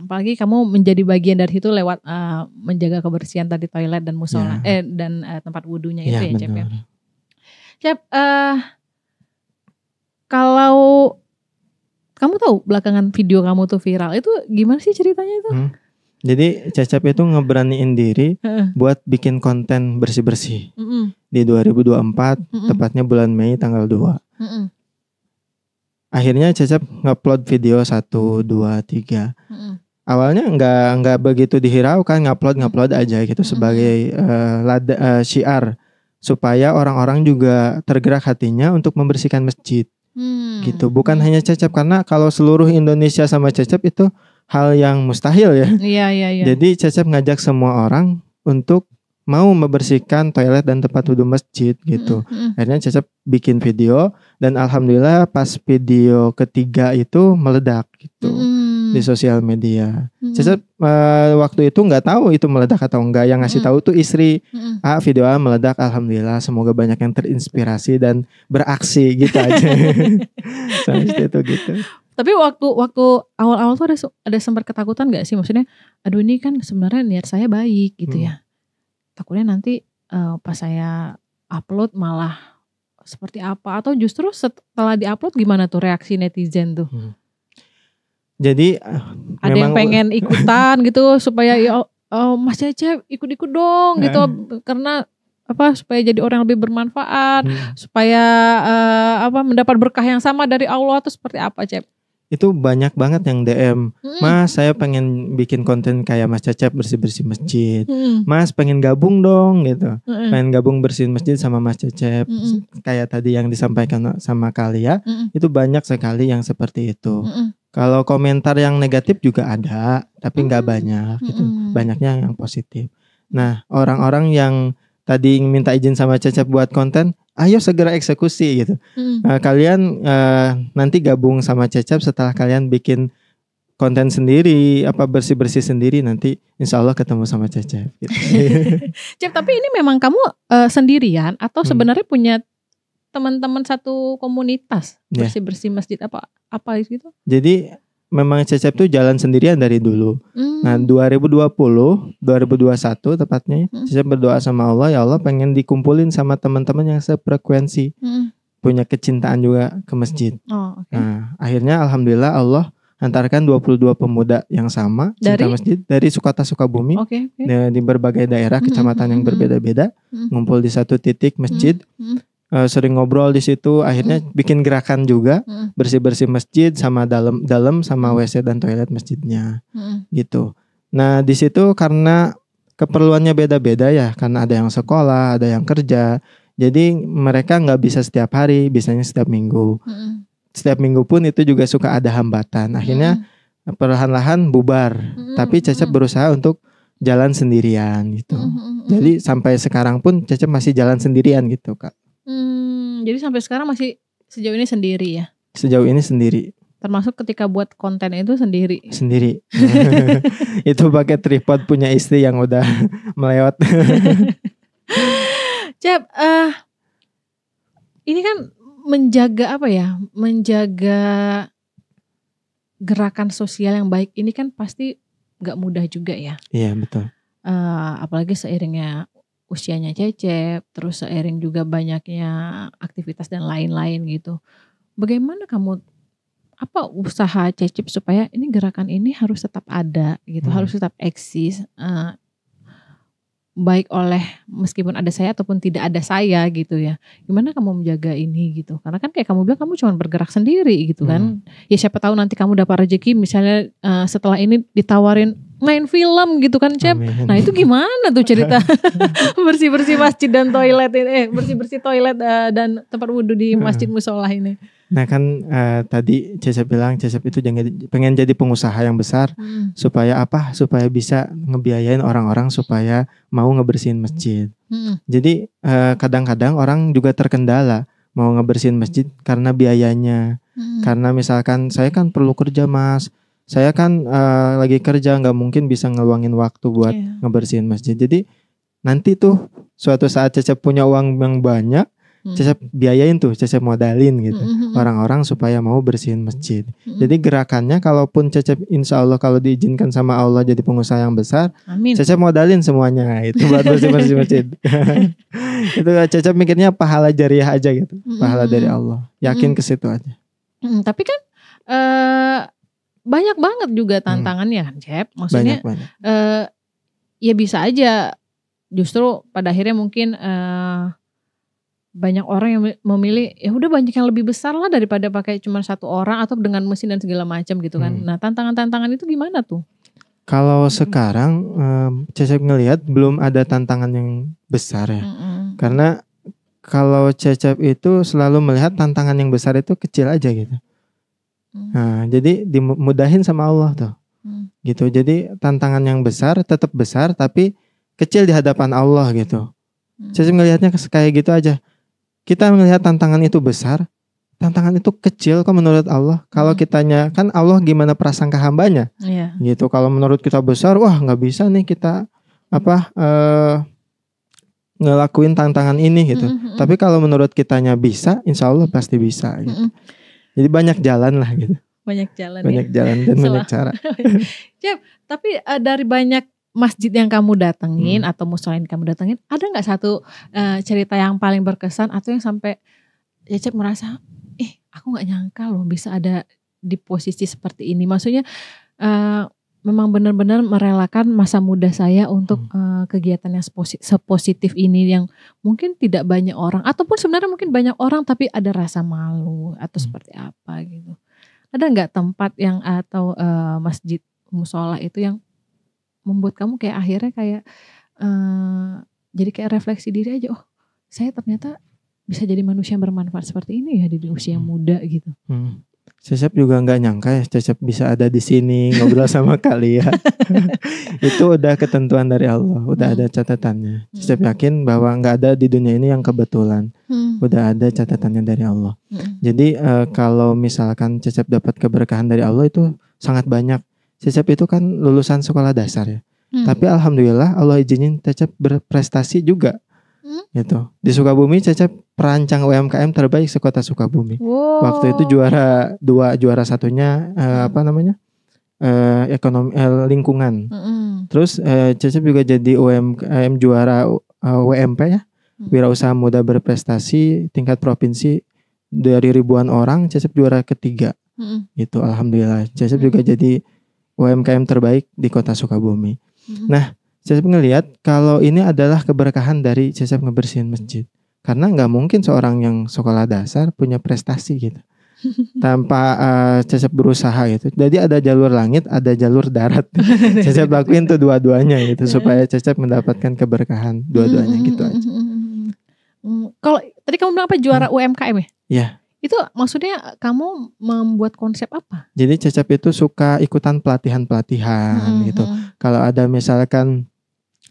[SPEAKER 2] Apalagi kamu menjadi bagian dari itu lewat uh, menjaga kebersihan tadi toilet dan musola ya. eh dan uh, tempat wudhunya itu ya, ya Cep ya. Cep uh, kalau kamu tahu belakangan video kamu tuh viral, itu gimana sih ceritanya itu? Hmm.
[SPEAKER 1] Jadi Cecep itu ngeberaniin diri buat bikin konten bersih-bersih uh-uh. di 2024, uh-uh. tepatnya bulan Mei tanggal 2. Uh-uh. Akhirnya Cecep ngupload video satu dua tiga. Awalnya nggak nggak begitu dihiraukan ngupload ngupload aja gitu uh sebagai uh, lada, uh, syiar supaya orang-orang juga tergerak hatinya untuk membersihkan masjid. Hmm. Gitu, bukan iya, hanya iya. cecep karena kalau seluruh Indonesia sama cecep itu hal yang mustahil ya.
[SPEAKER 2] Iya, iya, iya.
[SPEAKER 1] Jadi cecep ngajak semua orang untuk mau membersihkan toilet dan tempat wudhu masjid gitu. Akhirnya Cecep bikin video dan alhamdulillah pas video ketiga itu meledak gitu. hmm di hmm. sosial media. Hmm. Saya uh, eh, waktu itu nggak tahu itu meledak atau enggak. Yang ngasih hmm. tahu tuh istri, hmm. ah video A meledak, alhamdulillah. Semoga banyak yang terinspirasi dan beraksi gitu aja.
[SPEAKER 2] *laughs* Sampai itu gitu. Tapi waktu waktu awal-awal tuh ada ada sempat ketakutan gak sih? Maksudnya, aduh ini kan sebenarnya niat saya baik gitu hmm. ya. Takutnya nanti uh, pas saya upload malah seperti apa atau justru setelah diupload gimana tuh reaksi netizen tuh? Hmm.
[SPEAKER 1] Jadi ada yang pengen
[SPEAKER 2] ikutan *laughs* gitu supaya ya oh, Mas Cece ikut-ikut dong ya. gitu karena apa supaya jadi orang yang lebih bermanfaat, hmm. supaya uh, apa mendapat berkah yang sama dari Allah atau seperti apa, Cep?
[SPEAKER 1] itu banyak banget yang DM, Mas saya pengen bikin konten kayak Mas Cecep bersih-bersih masjid, Mas pengen gabung dong gitu, pengen gabung bersihin masjid sama Mas Cecep, kayak tadi yang disampaikan sama Kalia, ya itu banyak sekali yang seperti itu. Kalau komentar yang negatif juga ada, tapi nggak banyak gitu, banyaknya yang positif. Nah orang-orang yang tadi minta izin sama Cecep buat konten, ayo segera eksekusi gitu. Hmm. Nah, kalian uh, nanti gabung sama Cecep setelah kalian bikin konten sendiri, apa bersih-bersih sendiri nanti insya Allah ketemu sama Cecep. Gitu.
[SPEAKER 2] *laughs* Cep, tapi ini memang kamu uh, sendirian atau hmm. sebenarnya punya teman-teman satu komunitas ya. bersih-bersih masjid apa apa gitu?
[SPEAKER 1] Jadi memang Cecep tuh jalan sendirian dari dulu. Mm. Nah, 2020, 2021 tepatnya mm. Cecep berdoa sama Allah, ya Allah pengen dikumpulin sama teman-teman yang sefrekuensi. Mm. Punya kecintaan juga ke masjid. Oh, okay. Nah, akhirnya alhamdulillah Allah antarkan 22 pemuda yang sama dari? cinta masjid dari Sukata Sukabumi okay, okay. di berbagai daerah hmm, kecamatan mm yang hmm, hmm. berbeda-beda mm ngumpul di satu titik masjid mm uh, sering ngobrol di situ akhirnya hmm. bikin gerakan juga hmm. bersih bersih masjid sama dalam dalam sama wc dan toilet masjidnya hmm. gitu nah di situ karena keperluannya beda beda ya karena ada yang sekolah ada yang kerja jadi mereka nggak bisa setiap hari biasanya setiap minggu hmm. setiap minggu pun itu juga suka ada hambatan akhirnya hmm. perlahan-lahan bubar hmm. tapi Cecep hmm. berusaha untuk jalan sendirian gitu. -hmm. Jadi sampai sekarang pun Cecep masih jalan sendirian gitu, Kak.
[SPEAKER 2] Hmm, jadi sampai sekarang masih sejauh ini sendiri ya?
[SPEAKER 1] Sejauh ini sendiri.
[SPEAKER 2] Termasuk ketika buat konten itu sendiri. Sendiri. *laughs*
[SPEAKER 1] itu pakai tripod punya istri yang udah *laughs* melewat.
[SPEAKER 2] *laughs* Cep, uh, ini kan menjaga apa ya? Menjaga gerakan sosial yang baik ini kan pasti nggak mudah juga ya. Iya betul. Uh, apalagi seiringnya usianya Cecep, terus seiring juga banyaknya aktivitas dan lain-lain gitu. Bagaimana kamu apa usaha Cecep supaya ini gerakan ini harus tetap ada gitu, hmm. harus tetap eksis uh, baik oleh meskipun ada saya ataupun tidak ada saya gitu ya. Gimana kamu menjaga ini gitu? Karena kan kayak kamu bilang kamu cuma bergerak sendiri gitu kan. Hmm. Ya siapa tahu nanti kamu dapat rezeki misalnya uh, setelah ini ditawarin main film gitu kan Cep. Amin. Nah itu gimana tuh cerita *laughs* *laughs* bersih-bersih masjid dan toilet ini, eh bersih-bersih toilet uh, dan tempat wudhu di masjid musola ini.
[SPEAKER 1] Nah kan uh, tadi Cecep bilang Cecep itu jangan pengen jadi pengusaha yang besar hmm. supaya apa? Supaya bisa ngebiayain orang-orang supaya mau ngebersihin masjid. Hmm. Jadi eh, kadang-kadang uh, orang juga terkendala mau ngebersihin masjid karena biayanya. Hmm. Karena misalkan saya kan perlu kerja mas, saya kan uh, lagi kerja nggak mungkin bisa ngeluangin waktu buat yeah. ngebersihin masjid. Jadi nanti tuh suatu saat Cecep punya uang yang banyak, hmm. Cecep biayain tuh, Cecep modalin gitu hmm, hmm, hmm. orang-orang hmm. supaya mau bersihin masjid. Hmm. Jadi gerakannya kalaupun Cecep insya Allah kalau diizinkan sama Allah jadi pengusaha yang besar, Amin. Cecep modalin semuanya itu buat bersih bersih masjid. *laughs* itu Cecep mikirnya pahala jariah aja gitu, pahala dari Allah. Yakin hmm. ke situ aja.
[SPEAKER 2] Hmm, tapi kan eh, banyak banget juga hmm. tantangannya, hmm. Kan, Jeb. Maksudnya banyak, Uh, ya bisa aja justru pada akhirnya mungkin uh, banyak orang yang memilih ya udah banyak yang lebih besar lah daripada pakai cuma satu orang atau dengan mesin dan segala macam gitu kan. Hmm. Nah tantangan-tantangan itu gimana tuh?
[SPEAKER 1] Kalau hmm. sekarang um, Cecep ngelihat belum ada tantangan yang besar ya, hmm. karena kalau Cecep itu selalu melihat tantangan yang besar itu kecil aja gitu. Hmm. Nah, jadi dimudahin sama Allah tuh. Hmm. Gitu. Jadi tantangan yang besar tetap besar tapi kecil di hadapan Allah gitu. Hmm. Saya melihatnya kayak gitu aja. Kita melihat tantangan itu besar, tantangan itu kecil kok menurut Allah. Kalau hmm. kitanya kan Allah gimana prasangka hambanya? Yeah. Gitu. Kalau menurut kita besar, wah nggak bisa nih kita apa uh, ngelakuin tantangan ini gitu. Hmm, hmm, -hmm. Tapi kalau menurut kitanya bisa, insya Allah pasti bisa. Gitu. -hmm. hmm. Jadi banyak jalan lah gitu.
[SPEAKER 2] Banyak jalan. Banyak ya. jalan dan banyak cara. Cep, *laughs* Tapi uh, dari banyak masjid yang kamu datengin hmm. atau musola yang kamu datengin, ada nggak satu uh, cerita yang paling berkesan atau yang sampai ya Cep merasa, eh aku nggak nyangka loh bisa ada di posisi seperti ini. Maksudnya uh, memang benar-benar merelakan masa muda saya untuk hmm. uh, kegiatan yang sepositif, sepositif ini yang mungkin tidak banyak orang ataupun sebenarnya mungkin banyak orang tapi ada rasa malu atau hmm. seperti apa gitu ada nggak tempat yang atau uh, masjid musola itu yang membuat kamu kayak akhirnya kayak uh, jadi kayak refleksi diri aja oh saya ternyata bisa jadi manusia yang bermanfaat seperti ini ya di usia hmm. muda gitu hmm.
[SPEAKER 1] Cecep juga nggak nyangka ya Cecep bisa ada di sini ngobrol *laughs* sama kalian. *laughs* itu udah ketentuan dari Allah, udah hmm. ada catatannya. Hmm. Cecep yakin bahwa nggak ada di dunia ini yang kebetulan, hmm. udah ada catatannya dari Allah. Hmm. Jadi uh, kalau misalkan Cecep dapat keberkahan dari Allah itu sangat banyak. Cecep itu kan lulusan sekolah dasar ya. Hmm. Tapi alhamdulillah Allah izinin Cecep berprestasi juga hmm? gitu di Sukabumi Caca perancang UMKM terbaik sekota Sukabumi wow. waktu itu juara dua juara satunya eh, hmm. apa namanya uh, ekonomi uh, lingkungan hmm. terus uh, Caca juga jadi UMKM juara uh, WMP ya hmm. wirausaha muda berprestasi tingkat provinsi dari ribuan orang Cecep juara ketiga hmm. gitu alhamdulillah Cecep hmm. juga jadi UMKM terbaik di kota Sukabumi hmm. nah Cecep ngelihat kalau ini adalah keberkahan dari Cecep ngebersihin masjid. Karena nggak mungkin seorang yang sekolah dasar punya prestasi gitu. *laughs* Tanpa uh, eh, Cecep berusaha gitu. Jadi ada jalur langit, ada jalur darat. Cecep *laughs* lakuin tuh dua-duanya gitu. Iya. supaya Cecep mendapatkan keberkahan dua-duanya hmm, gitu
[SPEAKER 2] hmm, aja. Hmm, kalau tadi kamu bilang apa juara hmm. UMKM ya? Iya. Itu maksudnya kamu membuat konsep apa?
[SPEAKER 1] Jadi Cecep itu suka ikutan pelatihan-pelatihan hmm, gitu. Hmm. Kalau ada misalkan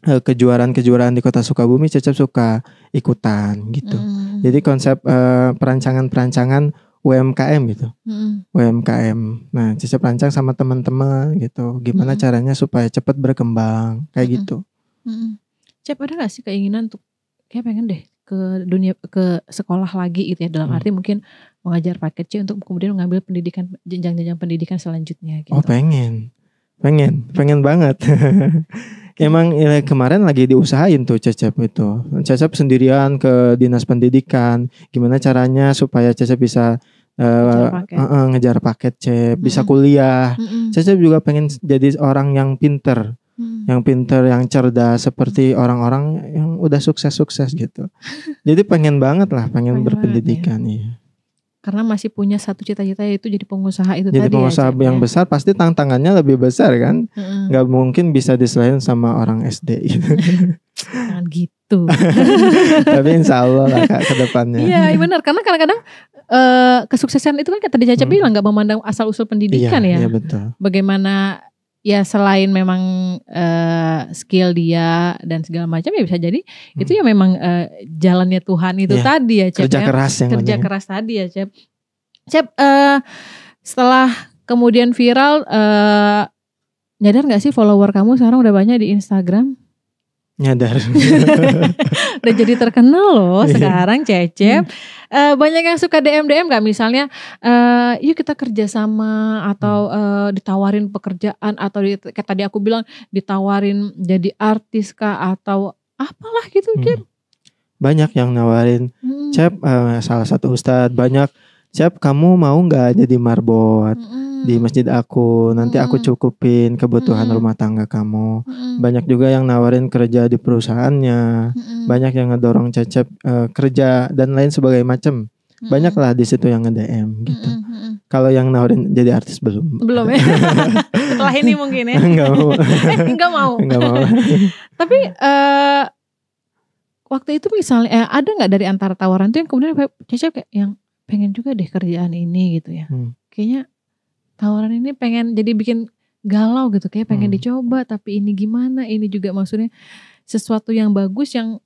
[SPEAKER 1] Eh, kejuaraan-kejuaraan di kota Sukabumi Cecep suka ikutan gitu. Mm. Jadi konsep perancangan eh, perancangan-perancangan UMKM gitu. Mm. UMKM. Nah, Cecep rancang sama teman-teman gitu. Gimana mm. caranya supaya cepat berkembang kayak mm. gitu.
[SPEAKER 2] Mm. Cep ada gak sih keinginan untuk kayak pengen deh ke dunia ke sekolah lagi gitu ya dalam mm. arti mungkin mengajar paket C untuk kemudian mengambil pendidikan jenjang-jenjang pendidikan selanjutnya gitu. Oh,
[SPEAKER 1] pengen. Pengen, pengen banget. *laughs* Gitu. Emang ya, kemarin lagi diusahain tuh Cecep itu. Cecep sendirian ke dinas pendidikan. Gimana caranya supaya Cecep bisa eh, ngejar eh, paket, uh, uh, ngejar paket Cep, bisa kuliah. Mm Cecep juga pengen jadi orang yang pinter. Mm. yang pinter, yang cerdas seperti mm. orang-orang yang udah sukses-sukses gitu. Jadi pengen banget lah, pengen, pengen berpendidikan banget, ya. Iya
[SPEAKER 2] karena masih punya satu cita-cita yaitu jadi pengusaha itu jadi tadi ya, pengusaha
[SPEAKER 1] ya, yang ya. besar pasti tantangannya lebih besar kan nggak hmm mungkin bisa diselain sama orang SD gitu *laughs* jangan
[SPEAKER 2] gitu *laughs*
[SPEAKER 1] tapi insya Allah lah kak kedepannya iya, iya
[SPEAKER 2] benar karena kadang-kadang uh, kesuksesan itu kan kayak tadi Caca hmm. bilang nggak memandang asal usul pendidikan iya, ya iya betul bagaimana ya selain memang uh, skill dia dan segala macam ya bisa jadi hmm. itu ya memang uh, jalannya Tuhan itu ya, tadi ya Cep. Kerja ya. keras yang kerja yang keras tadi ya Cep. Cep uh, setelah kemudian viral uh, nyadar nggak sih follower kamu sekarang udah banyak di Instagram? Nyadar. *laughs* Udah jadi terkenal loh iya. sekarang Cecep. Uh, banyak yang suka DM-DM gak misalnya uh, yuk kita kerja sama atau uh, ditawarin pekerjaan atau di, kayak tadi aku bilang ditawarin jadi artis kah atau apalah gitu hmm.
[SPEAKER 1] Banyak yang nawarin. Hmm. Cep uh, salah satu ustadz banyak siap kamu mau nggak jadi marbot mm-hmm. di masjid aku nanti mm-hmm. aku cukupin kebutuhan mm-hmm. rumah tangga kamu mm-hmm. banyak juga yang nawarin kerja di perusahaannya mm-hmm. banyak yang ngedorong cecep uh, kerja dan lain sebagai macam mm-hmm. banyak lah di situ yang ngedm gitu mm-hmm. kalau yang nawarin jadi artis belum
[SPEAKER 2] belum ya *laughs* setelah ini mungkin ya nggak
[SPEAKER 1] mau *laughs* eh, nggak mau *laughs* nggak mau
[SPEAKER 2] tapi uh, waktu itu misalnya eh, ada nggak dari antara tawaran itu yang kemudian Cecep kayak yang pengen juga deh kerjaan ini gitu ya. Hmm. Kayaknya tawaran ini pengen jadi bikin galau gitu kayak pengen hmm. dicoba tapi ini gimana ini juga maksudnya sesuatu yang bagus yang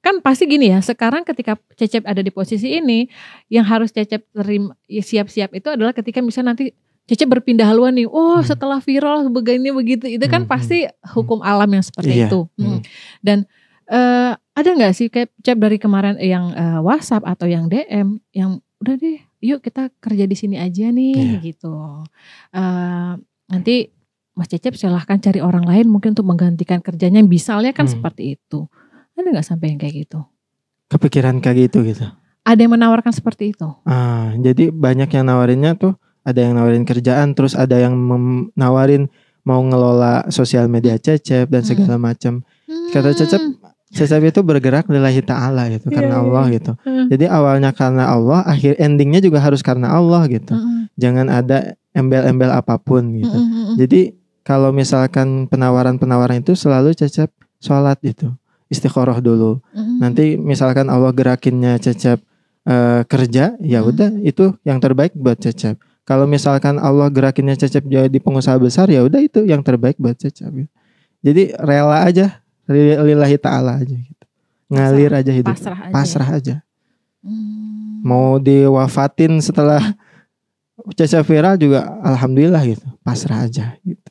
[SPEAKER 2] kan pasti gini ya sekarang ketika Cecep ada di posisi ini yang harus Cecep terima ya siap-siap itu adalah ketika misalnya nanti cecep berpindah haluan nih. Oh, hmm. setelah viral begini begitu itu kan hmm. hmm. pasti hmm. hukum alam yang seperti iya. itu. Hmm. hmm. Dan uh, ada nggak sih kayak Cecep dari kemarin yang uh, WhatsApp atau yang DM yang udah deh yuk kita kerja di sini aja nih yeah. gitu uh, nanti Mas Cecep silahkan cari orang lain mungkin untuk menggantikan kerjanya misalnya kan hmm. seperti itu ada nggak sampai yang kayak gitu
[SPEAKER 1] kepikiran kayak gitu gitu
[SPEAKER 2] ada yang menawarkan seperti itu
[SPEAKER 1] ah jadi banyak yang nawarinnya tuh ada yang nawarin kerjaan terus ada yang menawarin mau ngelola sosial media Cecep dan hmm. segala macam hmm. kata Cecep Sesabi itu bergerak lillahi ta'ala gitu yeah, karena yeah. Allah iya. gitu. Uh. Jadi awalnya karena Allah, akhir endingnya juga harus karena Allah gitu. Uh. Jangan ada embel-embel apapun gitu. Uh. Jadi kalau misalkan penawaran-penawaran itu selalu cecep sholat itu. Istiqoroh dulu. Nanti misalkan Allah gerakinnya cecep uh, kerja, ya udah itu yang terbaik buat cecep. Kalau misalkan Allah gerakinnya cecep jadi pengusaha besar, ya udah itu yang terbaik buat cecep. Gitu. Jadi rela aja lillahi taala aja gitu. Ngalir pasrah, aja hidup. Pasrah aja. Pasrah ya. aja. Hmm. Mau diwafatin setelah Caca viral juga alhamdulillah gitu. Pasrah aja gitu.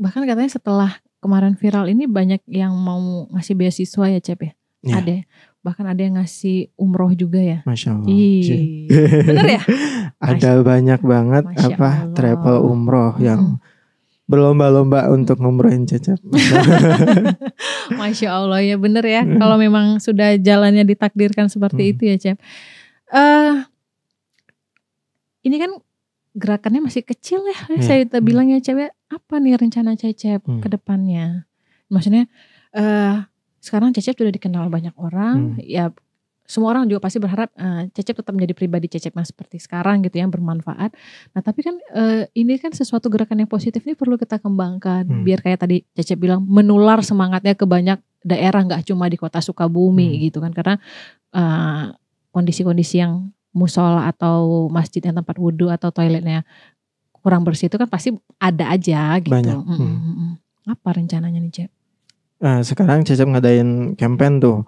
[SPEAKER 2] Bahkan katanya setelah kemarin viral ini banyak yang mau ngasih beasiswa ya Cep ya? ya. Ada bahkan ada yang ngasih umroh juga ya. Masya Allah. Bener ya? *laughs* ada
[SPEAKER 1] banyak banget apa Allah. travel umroh yang hmm berlomba-lomba untuk ngobrolin
[SPEAKER 2] cecep. *laughs* Masya Allah ya bener ya. Kalau memang sudah jalannya ditakdirkan seperti hmm. itu ya Cecep. Uh, eh, ini kan gerakannya masih kecil ya. Hmm. Saya hmm. bilang ya Cecep, apa nih rencana cecep hmm. ke depannya? Maksudnya uh, sekarang cecep sudah dikenal banyak orang. Hmm. Ya semua orang juga pasti berharap uh, Cecep tetap menjadi pribadi Cecep yang seperti sekarang gitu ya, yang bermanfaat. Nah tapi kan uh, ini kan sesuatu gerakan yang positif ini perlu kita kembangkan hmm. biar kayak tadi Cecep bilang menular semangatnya ke banyak daerah nggak cuma di kota Sukabumi hmm. gitu kan karena kondisi eh, kondisi-kondisi yang musol atau masjid yang tempat wudhu atau toiletnya kurang bersih itu kan pasti ada aja gitu. Banyak. Hmm. Hmm. Apa rencananya nih Cecep?
[SPEAKER 1] Nah, sekarang Cecep ngadain campaign tuh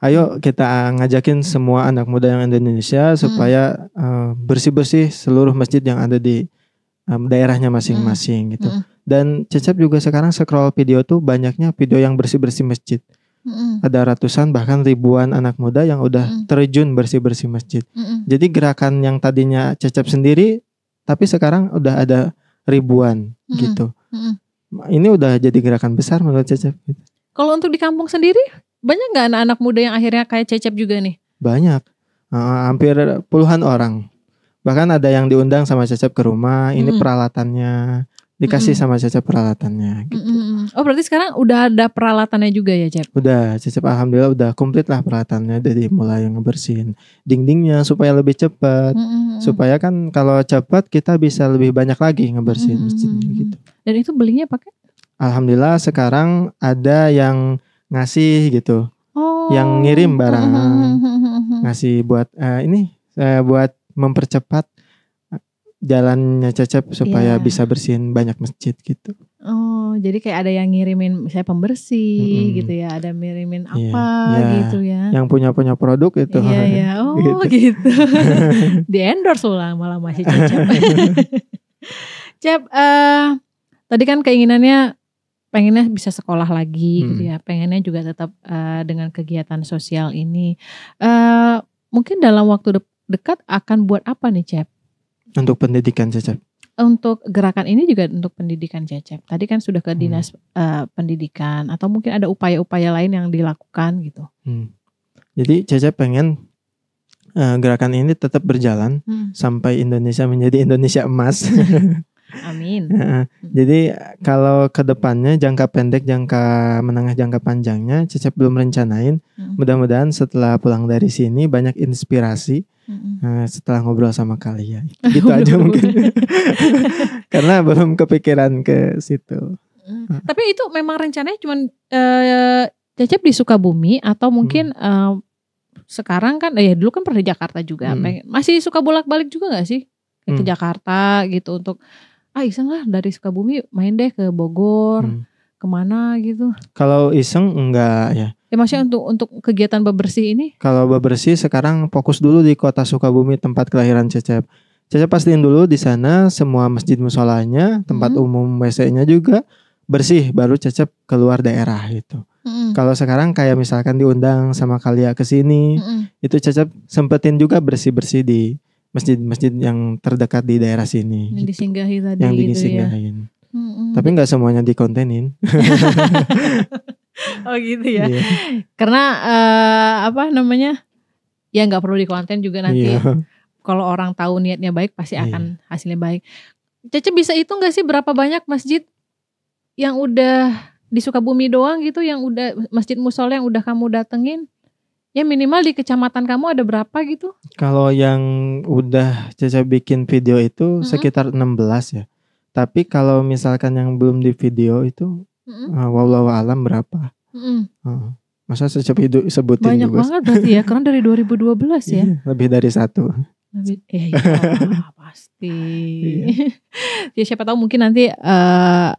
[SPEAKER 1] ayo kita ngajakin semua anak muda yang ada di Indonesia hmm. supaya eh, bersih-bersih uh, seluruh masjid yang ada di um, daerahnya masing-masing hmm. gitu. Hmm. Dan Cecep juga sekarang scroll video tuh banyaknya video yang bersih-bersih masjid. Hmm. Ada ratusan bahkan ribuan anak muda yang udah hmm. terjun bersih-bersih masjid. Hmm. Jadi gerakan yang tadinya cecep sendiri tapi sekarang udah ada ribuan hmm. gitu.
[SPEAKER 2] Hmm. Ini
[SPEAKER 1] udah jadi gerakan besar menurut cecep gitu.
[SPEAKER 2] Kalau untuk di kampung sendiri banyak nggak anak-anak muda yang akhirnya kayak cecep juga nih?
[SPEAKER 1] Banyak, uh, hampir puluhan orang. Bahkan ada yang diundang sama cecep ke rumah. Ini mm. peralatannya dikasih mm. sama cecep peralatannya.
[SPEAKER 2] Gitu. Mm. Oh berarti sekarang udah ada peralatannya juga ya cecep?
[SPEAKER 1] Udah, cecep alhamdulillah udah komplit lah peralatannya. jadi mulai ngebersihin dindingnya supaya lebih cepat. Mm. Supaya kan kalau cepat kita bisa lebih banyak lagi ngebersihin mm.
[SPEAKER 2] masjidnya gitu. Dan itu belinya pakai?
[SPEAKER 1] Alhamdulillah sekarang ada yang ngasih gitu.
[SPEAKER 2] Oh. Yang ngirim barang. *laughs*
[SPEAKER 1] ngasih buat uh, ini uh, buat mempercepat eh, jalannya Cecep supaya yeah. bisa bersihin banyak masjid gitu.
[SPEAKER 2] Oh, jadi kayak ada yang ngirimin saya pembersih mm -hmm. gitu ya, ada ngirimin iya, apa yeah, yeah. gitu ya. Yang
[SPEAKER 1] punya-punya produk itu. Iya, yeah, *laughs* yeah. oh gitu. gitu.
[SPEAKER 2] *laughs* Di endorse ulang malah masih Cecep. cecep uh, tadi kan keinginannya pengennya bisa sekolah lagi gitu hmm. gitu ya pengennya juga tetap uh, dengan kegiatan sosial ini uh, mungkin dalam waktu de dekat akan buat apa nih cep
[SPEAKER 1] untuk pendidikan cecep
[SPEAKER 2] untuk gerakan ini juga untuk pendidikan cecep tadi kan sudah ke hmm. dinas hmm. uh, pendidikan atau mungkin ada upaya-upaya lain yang dilakukan gitu
[SPEAKER 1] hmm. jadi cecep pengen uh, gerakan ini tetap berjalan hmm. sampai Indonesia menjadi Indonesia emas *laughs* Amin. *laughs* jadi kalau ke depannya jangka pendek, jangka menengah, jangka panjangnya Cecep belum rencanain. Hmm. Mudah-mudahan setelah pulang dari sini banyak inspirasi hmm. setelah ngobrol sama kalian. *laughs* Gitu aja mungkin. *laughs* Karena belum kepikiran ke situ.
[SPEAKER 2] Tapi itu memang rencananya cuma uh, eh, Cecep di Sukabumi atau mungkin hmm. uh, sekarang kan eh, ya dulu kan pernah di Jakarta juga. Hmm. Masih suka bolak-balik juga gak sih? Ke hmm. Jakarta gitu untuk ah iseng lah dari Sukabumi main deh ke Bogor hmm. kemana gitu
[SPEAKER 1] kalau iseng enggak ya
[SPEAKER 2] ya maksudnya untuk untuk kegiatan bebersih ini
[SPEAKER 1] kalau bebersih sekarang fokus dulu di kota Sukabumi tempat kelahiran Cecep Cecep pastiin dulu di sana semua masjid musolanya tempat hmm. umum WC-nya juga bersih baru Cecep keluar daerah gitu Mm. Kalau sekarang kayak misalkan diundang sama Kalia ke sini, mm. itu Cecep sempetin juga bersih-bersih di masjid-masjid yang terdekat di daerah sini. Yang gitu.
[SPEAKER 2] disinggahi tadi yang gitu ya. Hmm, hmm. Tapi
[SPEAKER 1] nggak semuanya dikontenin.
[SPEAKER 2] *laughs* oh gitu ya. Yeah. Karena uh, apa namanya? Ya nggak perlu dikonten juga nanti. Yeah. Kalau orang tahu niatnya baik pasti yeah. akan hasilnya baik. Cece bisa itu nggak sih berapa banyak masjid yang udah di Sukabumi doang gitu yang udah masjid musola yang udah kamu datengin? Ya minimal di kecamatan kamu ada berapa gitu?
[SPEAKER 1] Kalau yang udah Caca bikin video itu mm -hmm. sekitar 16 ya. Tapi kalau misalkan yang belum di video itu mm -hmm. uh, alam berapa? Mm -hmm. uh, masa Caca itu sebutin Banyak juga. banget
[SPEAKER 2] berarti ya karena dari 2012 ya. Iya,
[SPEAKER 1] lebih dari satu.
[SPEAKER 2] Lebih, eh, ya, *laughs* pasti. Iya. ya siapa tahu mungkin nanti uh,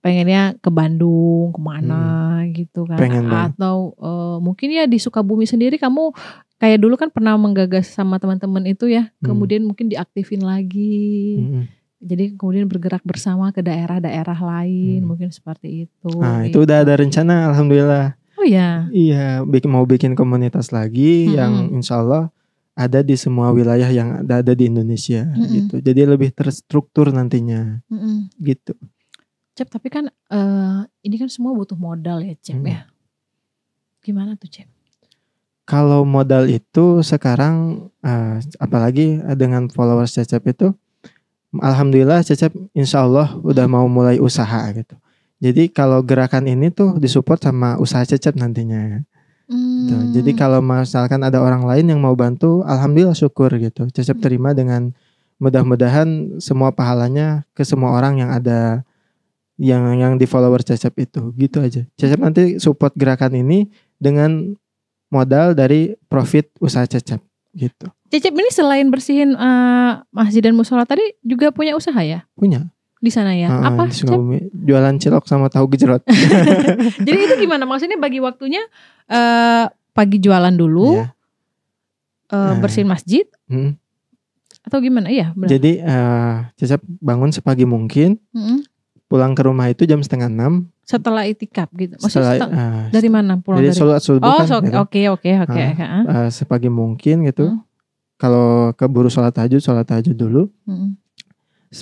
[SPEAKER 2] pengennya ke Bandung kemana hmm. gitu kan Pengen atau uh, mungkin ya di Sukabumi sendiri kamu kayak dulu kan pernah menggagas sama teman-teman itu ya hmm. kemudian mungkin diaktifin lagi hmm. jadi kemudian bergerak bersama ke daerah-daerah lain hmm. mungkin seperti itu nah gitu.
[SPEAKER 1] itu udah ada rencana alhamdulillah oh ya iya, iya bikin mau bikin komunitas lagi hmm. yang insyaallah ada di semua wilayah yang ada, ada di Indonesia -hmm. gitu. Jadi lebih terstruktur nantinya. -hmm. Gitu.
[SPEAKER 2] Cep tapi kan uh, ini kan semua butuh modal ya Cep ya. hmm. ya. Gimana tuh Cep?
[SPEAKER 1] Kalau modal itu sekarang uh, apalagi dengan followers Cecep itu Alhamdulillah Cecep insya Allah udah mau mulai usaha gitu. Jadi kalau gerakan ini tuh disupport sama usaha Cecep nantinya. Gitu. Hmm. Jadi kalau misalkan ada orang lain yang mau bantu, Alhamdulillah syukur gitu. Cecep hmm. terima dengan mudah-mudahan semua pahalanya ke semua orang yang ada yang yang di follower Cecep itu gitu aja. Cecep nanti support gerakan ini dengan modal dari profit usaha Cecep gitu.
[SPEAKER 2] Cecep ini selain bersihin uh, masjid dan musola tadi juga punya usaha ya? Punya. Di sana ya. Ah, Apa? Cecep?
[SPEAKER 1] Jualan cilok sama tahu gejrot.
[SPEAKER 2] *laughs* Jadi itu gimana maksudnya bagi waktunya uh, pagi jualan dulu. Yeah. Iya. Eh, uh, bersihin masjid. Hmm atau gimana? Iya. Benar. Jadi
[SPEAKER 1] uh, Cecep bangun sepagi mungkin, mm -hmm pulang ke rumah itu jam setengah enam.
[SPEAKER 2] Setelah itikaf gitu. Maksudnya setelah, setel, uh, ah, dari mana pulang dari? Sholat subuh oh, kan, ya kan? oke oke oke. Ah,
[SPEAKER 1] ah. Sepagi mungkin gitu. Hmm. Kalau keburu sholat tahajud, sholat tahajud dulu. Hmm.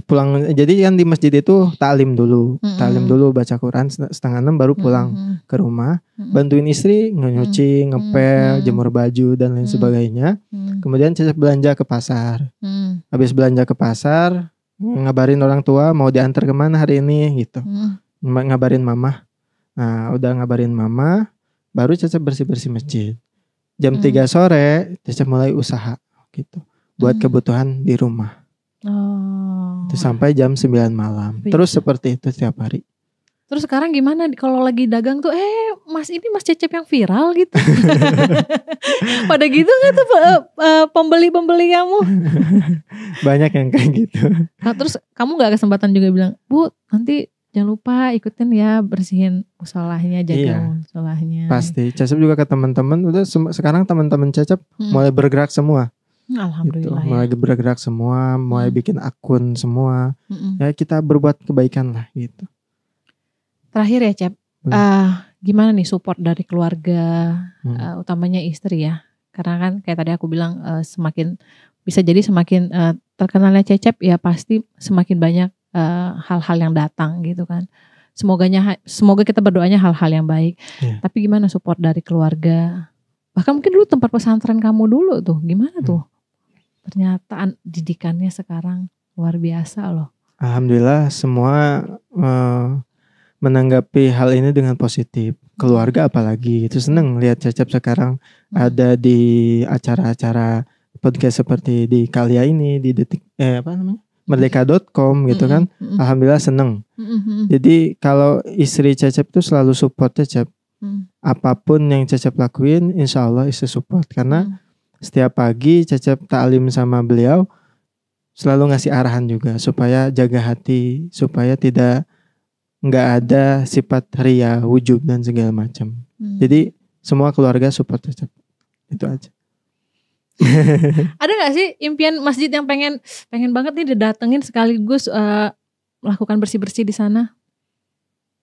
[SPEAKER 1] Pulang, jadi yang di masjid itu taklim dulu, hmm. taklim hmm. dulu baca Quran setengah enam baru hmm, pulang hmm. ke rumah, hmm. bantuin istri nyuci, hmm, hmm. ngepel, hmm. jemur baju dan lain hmm. sebagainya. Hmm. Kemudian belanja ke pasar. Hmm. Habis belanja ke pasar, ngabarin orang tua mau diantar kemana hari ini gitu hmm. ngabarin mama nah udah ngabarin mama baru Caca bersih bersih masjid jam hmm. 3 sore Caca mulai usaha gitu buat hmm. kebutuhan di rumah
[SPEAKER 2] oh.
[SPEAKER 1] Itu sampai jam 9 malam terus seperti itu setiap hari
[SPEAKER 2] Terus sekarang gimana kalau lagi dagang tuh eh Mas ini Mas Cecep yang viral gitu. *laughs* Pada gitu nggak tuh eh, pembeli-pembeli kamu?
[SPEAKER 1] *laughs* Banyak yang kayak gitu.
[SPEAKER 2] Nah, terus kamu nggak kesempatan juga bilang, "Bu, nanti jangan lupa ikutin ya bersihin musolahnya jaga iya, musolahnya."
[SPEAKER 1] Pasti. Cecep juga ke teman-teman udah sekarang teman-teman Cecep hmm. mulai bergerak semua.
[SPEAKER 2] Hmm, alhamdulillah. Gitu. Ya. Mulai ya.
[SPEAKER 1] bergerak semua, mulai hmm. bikin akun semua. Hmm. Ya kita berbuat kebaikan lah gitu. Terakhir ya Cep, hmm.
[SPEAKER 2] uh, gimana nih support dari keluarga, hmm. uh, utamanya istri ya? Karena kan kayak tadi aku bilang uh, semakin bisa jadi semakin uh, terkenalnya Cecep ya pasti semakin banyak hal-hal uh, yang datang gitu kan. Semoganya semoga kita berdoanya hal-hal yang baik. Yeah. Tapi gimana support dari keluarga? Bahkan mungkin dulu tempat pesantren kamu dulu tuh gimana hmm. tuh? Hmm. Ternyata didikannya sekarang luar biasa loh.
[SPEAKER 1] Alhamdulillah semua uh, menanggapi hal ini dengan positif. Keluarga apalagi itu seneng lihat Cecep sekarang ada di acara-acara podcast seperti di Kalia ini di detik eh apa namanya? merdeka.com gitu kan. Alhamdulillah seneng. Jadi kalau istri Cecep itu selalu support Cecep. Mm. Apapun yang Cecep lakuin insyaallah Allah istri support karena mm. setiap pagi Cecep taklim sama beliau selalu ngasih arahan juga supaya jaga hati, supaya tidak nggak ada sifat ria, wujud dan segala macam. Hmm. Jadi semua keluarga support tetap. Itu aja.
[SPEAKER 2] *laughs* ada nggak sih impian masjid yang pengen pengen banget nih didatengin sekaligus uh, melakukan bersih-bersih di sana?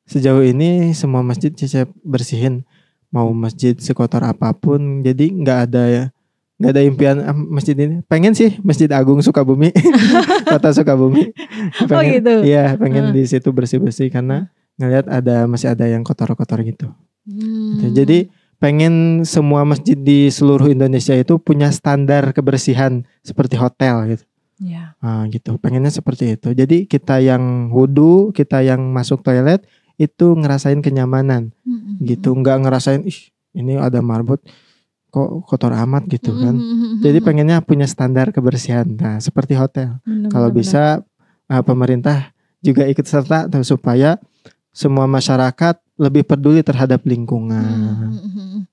[SPEAKER 1] Sejauh ini semua masjid saya bersihin mau masjid sekotor apapun jadi nggak ada ya nggak ada impian ah, masjid ini pengen sih masjid agung sukabumi *laughs* kota sukabumi oh, pengen, oh gitu iya pengen hmm. di situ bersih bersih karena hmm. ngeliat ada masih ada yang kotor kotor gitu hmm. Gitu. jadi pengen semua masjid di seluruh Indonesia itu punya standar kebersihan seperti hotel gitu Ya. nah, gitu pengennya seperti itu jadi kita yang wudhu kita yang masuk toilet itu ngerasain kenyamanan hmm. hmm gitu hmm. nggak ngerasain ih ini ada marbot kok kotor amat gitu kan. Jadi pengennya punya standar kebersihan. Nah, seperti hotel. Benar, Kalau benar. bisa uh, pemerintah juga ikut serta supaya semua masyarakat lebih peduli terhadap lingkungan.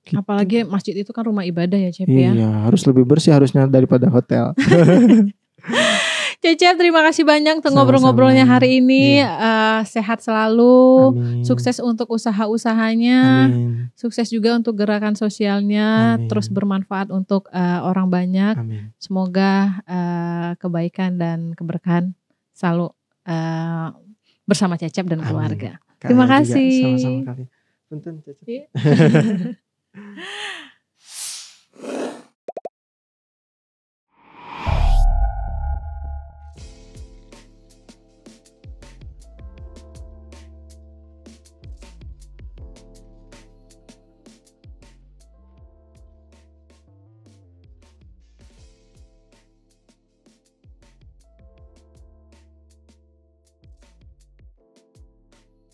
[SPEAKER 2] Gitu. Apalagi masjid itu kan rumah ibadah ya, Cep iya, ya. Iya,
[SPEAKER 1] harus lebih bersih harusnya daripada hotel. *laughs*
[SPEAKER 2] Cecep terima kasih banyak untuk ngobrol-ngobrolnya hari ini. Yeah. Iya. Uh, sehat selalu, Amin. sukses untuk usaha-usahanya, sukses juga untuk gerakan sosialnya, Amin. terus bermanfaat untuk uh, orang banyak. Amin. Semoga uh, kebaikan dan keberkahan selalu uh, bersama Cecep dan Amin. keluarga. Kalian terima kasih.
[SPEAKER 1] Sama-sama Cecep. *laughs*